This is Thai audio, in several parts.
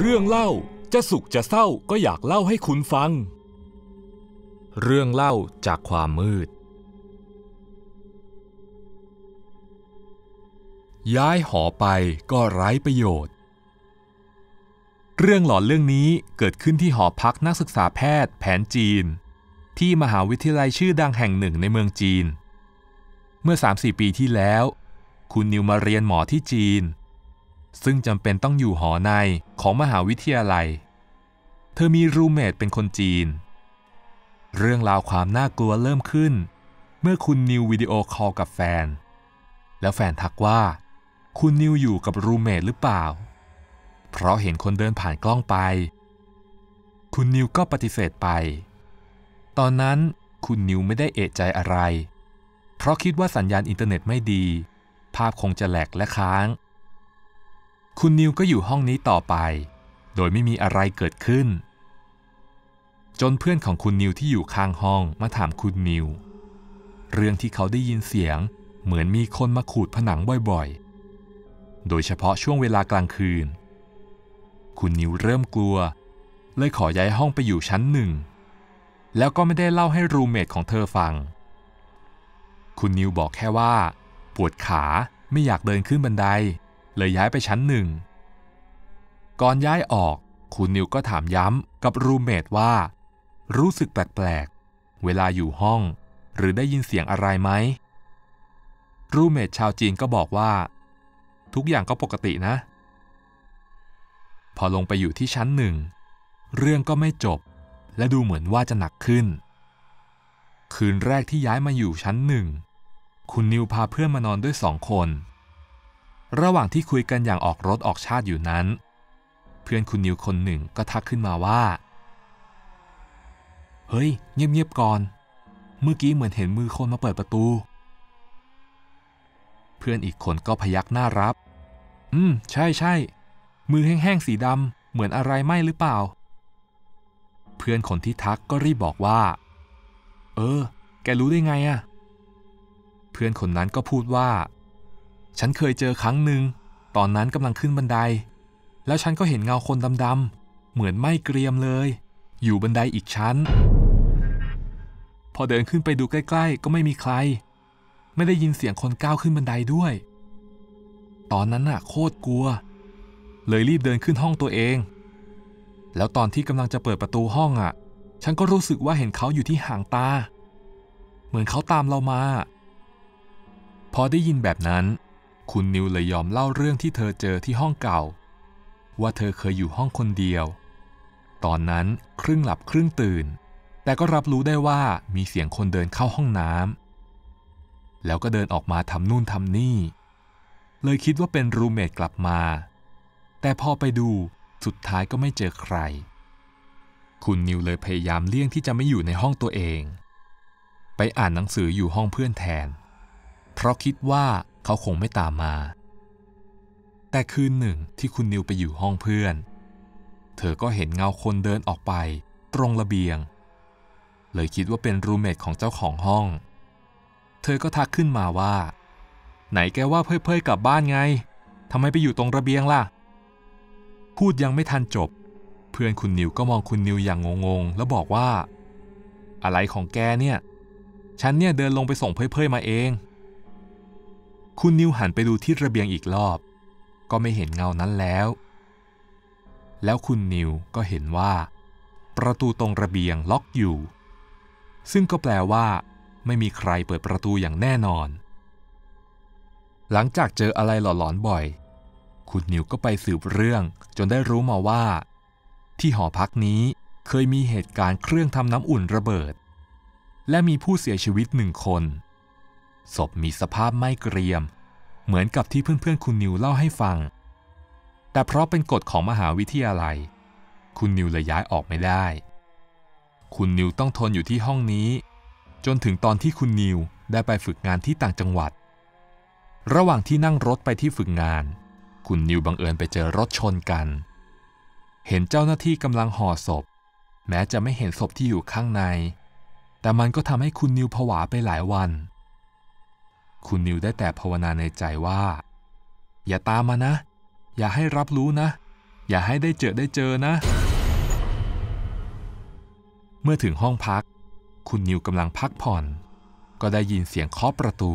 เรื่องเล่าจะสุขจะเศร้าก็อยากเล่าให้คุณฟัง เรื่องเล่าจากความมืด ย้ายหอไปก็ไร้ประโยชน์ เรื่องหลอนเรื่องนี้เกิดขึ้นที่หอพักนักศึกษาแพทย์แผนจีน ที่มหาวิทยาลัยชื่อดังแห่งหนึ่งในเมืองจีน เมื่อ3-4ปีที่แล้ว คุณนิวมาเรียนหมอที่จีนซึ่งจำเป็นต้องอยู่หอในของมหาวิทยาลัย เธอมีรูเมทเป็นคนจีน เรื่องราวความน่ากลัวเริ่มขึ้น เมื่อคุณนิววิดีโอคอลกับแฟน แล้วแฟนทักว่า คุณนิวอยู่กับรูเมทหรือเปล่า เพราะเห็นคนเดินผ่านกล้องไป คุณนิวก็ปฏิเสธไป ตอนนั้นคุณนิวไม่ได้เอะใจอะไร เพราะคิดว่าสัญญาณอินเทอร์เน็ตไม่ดี ภาพคงจะแหลกและค้างคุณนิวก็อยู่ห้องนี้ต่อไป โดยไม่มีอะไรเกิดขึ้น จนเพื่อนของคุณนิวที่อยู่ข้างห้องมาถามคุณนิว เรื่องที่เขาได้ยินเสียงเหมือนมีคนมาขูดผนังบ่อย ๆ โดยเฉพาะช่วงเวลากลางคืน คุณนิวเริ่มกลัว เลยขอย้ายห้องไปอยู่ชั้นหนึ่งแล้วก็ไม่ได้เล่าให้รูเมทของเธอฟัง คุณนิวบอกแค่ว่าปวดขาไม่อยากเดินขึ้นบันไดเลยย้ายไปชั้นหนึ่ง ก่อนย้ายออก คุณนิวก็ถามย้ำกับรูเมทว่า รู้สึกแปลกๆ เวลาอยู่ห้อง หรือได้ยินเสียงอะไรไหมรูเมทชาวจีนก็บอกว่า ทุกอย่างก็ปกตินะ พอลงไปอยู่ที่ชั้นหนึ่ง เรื่องก็ไม่จบ และดูเหมือนว่าจะหนักขึ้น คืนแรกที่ย้ายมาอยู่ชั้นหนึ่งคุณนิวพาเพื่อนมานอนด้วยสองคนระหว่างที่คุยกันอย่างออกรถออกชาติอยู่นั้น เพื่อนคุณนิวคนหนึ่งก็ทักขึ้นมาว่า เฮ้ย เงียบๆก่อน เมื่อกี้เหมือนเห็นมือคนมาเปิดประตู เพื่อนอีกคนก็พยักหน้ารับ อืม ใช่ใช่มือแห้งๆสีดำเหมือนอะไรไหมหรือเปล่า เพื่อนคนที่ทักก็รีบบอกว่า เออ แกรู้ได้ไงอะ่ะ เพื่อนคนนั้นก็พูดว่าฉันเคยเจอครั้งหนึ่ง ตอนนั้นกำลังขึ้นบันได แล้วฉันก็เห็นเงาคนดำๆ เหมือนไม่เกรียมเลย อยู่บันไดอีกชั้น พอเดินขึ้นไปดูใกล้ ๆ ก็ไม่มีใคร ไม่ได้ยินเสียงคนก้าวขึ้นบันไดด้วย ตอนนั้นน่ะ โคตรกลัว เลยรีบเดินขึ้นห้องตัวเอง แล้วตอนที่กำลังจะเปิดประตูห้องอ่ะ ฉันก็รู้สึกว่าเห็นเขาอยู่ที่ห่างตา เหมือนเขาตามเรามา พอได้ยินแบบนั้นคุณนิวเลยยอมเล่าเรื่องที่เธอเจอที่ห้องเก่า ว่าเธอเคยอยู่ห้องคนเดียว ตอนนั้นครึ่งหลับครึ่งตื่น แต่ก็รับรู้ได้ว่ามีเสียงคนเดินเข้าห้องน้ำแล้วก็เดินออกมาทำนู่นทำนี่ เลยคิดว่าเป็นรูเมทกลับมา แต่พอไปดูสุดท้ายก็ไม่เจอใคร คุณนิวเลยพยายามเลี่ยงที่จะไม่อยู่ในห้องตัวเอง ไปอ่านหนังสืออยู่ห้องเพื่อนแทน เพราะคิดว่าเขาคงไม่ตามมา แต่คืนหนึ่งที่คุณนิวไปอยู่ห้องเพื่อน เธอก็เห็นเงาคนเดินออกไปตรงระเบียง เลยคิดว่าเป็นรูเมทของเจ้าของห้อง เธอก็ทักขึ้นมาว่า ไหนแกว่าเพ่ยๆ กลับบ้านไงทำไมไปอยู่ตรงระเบียงล่ะ พูดยังไม่ทันจบ เพื่อนคุณนิวก็มองคุณนิวอย่างงง ๆ แล้วบอกว่า อะไรของแกเนี่ย ฉันเนี่ยเดินลงไปส่งเพ่ยๆมาเองคุณนิวหันไปดูที่ระเบียงอีกรอบก็ไม่เห็นเงานั้นแล้ว แล้วคุณนิวก็เห็นว่าประตูตรงระเบียงล็อกอยู่ ซึ่งก็แปลว่าไม่มีใครเปิดประตูอย่างแน่นอน หลังจากเจออะไรหลอนๆบ่อย คุณนิวก็ไปสืบเรื่องจนได้รู้มาว่า ที่หอพักนี้เคยมีเหตุการณ์เครื่องทำน้ำอุ่นระเบิด และมีผู้เสียชีวิตหนึ่งคนศพมีสภาพไม่เกรียม เหมือนกับที่เพื่อนๆ คุณนิวเล่าให้ฟัง แต่เพราะเป็นกฎของมหาวิทยาลัย คุณนิวเลยย้ายออกไม่ได้ คุณนิวต้องทนอยู่ที่ห้องนี้ จนถึงตอนที่คุณนิวได้ไปฝึกงานที่ต่างจังหวัด ระหว่างที่นั่งรถไปที่ฝึกงาน คุณนิวบังเอิญไปเจอรถชนกัน เห็นเจ้าหน้าที่กำลังห่อศพ แม้จะไม่เห็นศพที่อยู่ข้างใน แต่มันก็ทำให้คุณนิวผวาไปหลายวันคุณนิวได้แต่ภาวนาในใจว่า อย่าตามมานะ อย่าให้รับรู้นะ อย่าให้ได้เจอได้เจอนะ เมื่อถึงห้องพัก คุณนิวกำลังพักผ่อน ก็ได้ยินเสียงเคาะประตู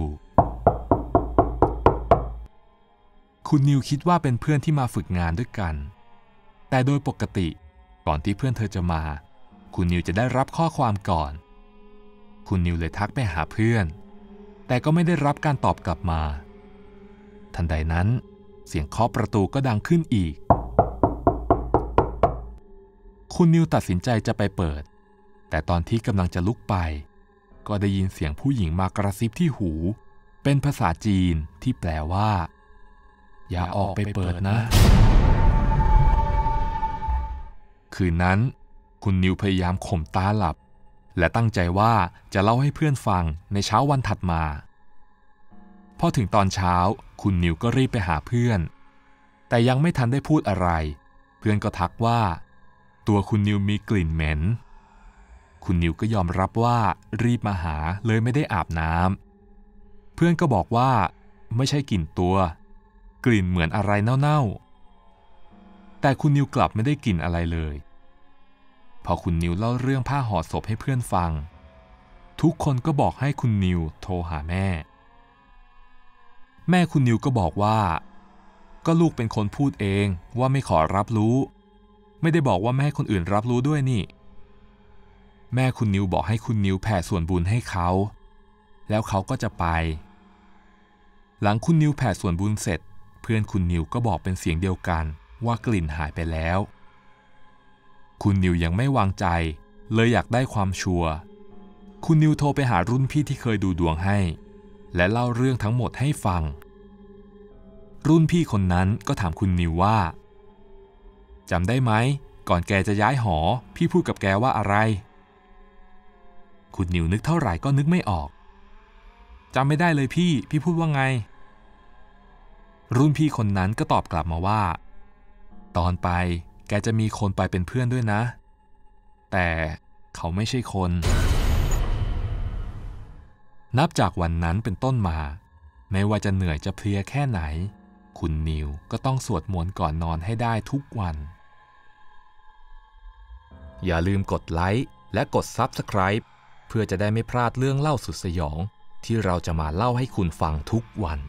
คุณนิวคิดว่าเป็นเพื่อนที่มาฝึกงานด้วยกัน แต่โดยปกติก่อนที่เพื่อนเธอจะมา คุณนิวจะได้รับข้อความก่อน คุณนิวเลยทักไปหาเพื่อนแต่ก็ไม่ได้รับการตอบกลับมา ทันใดนั้น เสียงเคาะประตูก็ดังขึ้นอีก คุณนิวตัดสินใจจะไปเปิด แต่ตอนที่กำลังจะลุกไป ก็ได้ยินเสียงผู้หญิงมากระซิบที่หู เป็นภาษาจีนที่แปลว่า อย่าออกไปเปิดนะ คืนนั้น คุณนิวพยายามข่มตาหลับและตั้งใจว่าจะเล่าให้เพื่อนฟังในเช้าวันถัดมา พอถึงตอนเช้าคุณนิวก็รีบไปหาเพื่อน แต่ยังไม่ทันได้พูดอะไร เพื่อนก็ทักว่า ตัวคุณนิวมีกลิ่นเหม็น คุณนิวก็ยอมรับว่า รีบมาหาเลยไม่ได้อาบน้ำเพื่อนก็บอกว่า ไม่ใช่กลิ่นตัวกลิ่นเหมือนอะไรเน่าๆแต่คุณนิวกลับไม่ได้กลิ่นอะไรเลยพอคุณนิวเล่าเรื่องผ้าห่อศพให้เพื่อนฟัง ทุกคนก็บอกให้คุณนิวโทรหาแม่ แม่คุณนิวก็บอกว่า ก็ลูกเป็นคนพูดเองว่าไม่ขอรับรู้ ไม่ได้บอกว่าไม่ให้คนอื่นรับรู้ด้วยนี่ แม่คุณนิวบอกให้คุณนิวแผ่ส่วนบุญให้เขา แล้วเขาก็จะไป หลังคุณนิวแผ่ส่วนบุญเสร็จ เพื่อนคุณนิวก็บอกเป็นเสียงเดียวกันว่ากลิ่นหายไปแล้วคุณนิวยังไม่วางใจ เลยอยากได้ความชัวร์คุณนิวโทรไปหารุ่นพี่ที่เคยดูดวงให้ และเล่าเรื่องทั้งหมดให้ฟัง รุ่นพี่คนนั้นก็ถามคุณนิวว่าจำได้ไหมก่อนแกจะย้ายหอ พี่พูดกับแกว่าอะไร คุณนิวนึกเท่าไหร่ก็นึกไม่ออกจำไม่ได้เลยพี่ พี่พูดว่าไง รุ่นพี่คนนั้นก็ตอบกลับมาว่า ตอนไปแกจะมีคนไปเป็นเพื่อนด้วยนะ แต่เขาไม่ใช่คน นับจากวันนั้นเป็นต้นมา ไม่ว่าจะเหนื่อยจะเพลียแค่ไหน คุณนิวก็ต้องสวดมนต์ก่อนนอนให้ได้ทุกวัน อย่าลืมกดไลค์และกด Subscribe เพื่อจะได้ไม่พลาดเรื่องเล่าสุดสยอง ที่เราจะมาเล่าให้คุณฟังทุกวัน